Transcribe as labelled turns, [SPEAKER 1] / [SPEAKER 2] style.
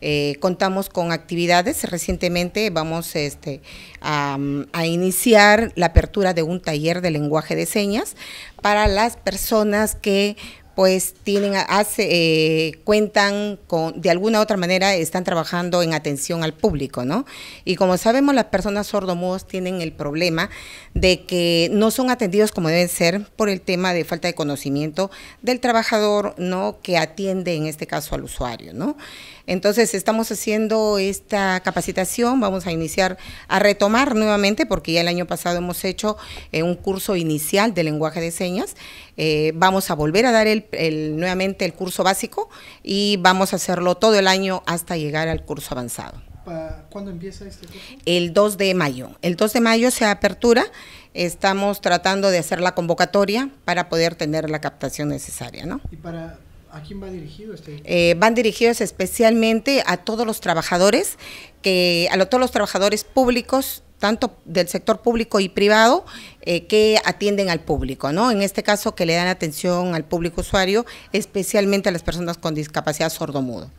[SPEAKER 1] Eh, contamos con actividades. Recientemente vamos este, a, iniciar la apertura de un taller de lenguaje de señas para las personas que pues tienen, eh, cuentan con, de alguna u otra manera, están trabajando en atención al público, ¿no? Y como sabemos, las personas sordomudos tienen el problema de que no son atendidos como deben ser por el tema de falta de conocimiento del trabajador, ¿no? Que atiende, en este caso, al usuario, ¿no? Entonces, estamos haciendo esta capacitación, vamos a iniciar, a retomar nuevamente, porque ya el año pasado hemos hecho eh, un curso inicial de lenguaje de señas, eh, vamos a volver a dar el nuevamente el curso básico y vamos a hacerlo todo el año hasta llegar al curso avanzado.
[SPEAKER 2] ¿Cuándo empieza este curso?
[SPEAKER 1] El 2 de mayo. El 2 de mayo se apertura. Estamos tratando de hacer la convocatoria para poder tener la captación necesaria, ¿no? ¿Y
[SPEAKER 3] para, ¿A quién va dirigido este?
[SPEAKER 1] Eh, van dirigidos especialmente a todos los trabajadores, que, a todos los trabajadores públicos tanto del sector público y privado eh, que atienden al público, ¿no? En este caso que le dan atención al público usuario, especialmente a las personas con discapacidad sordomudo.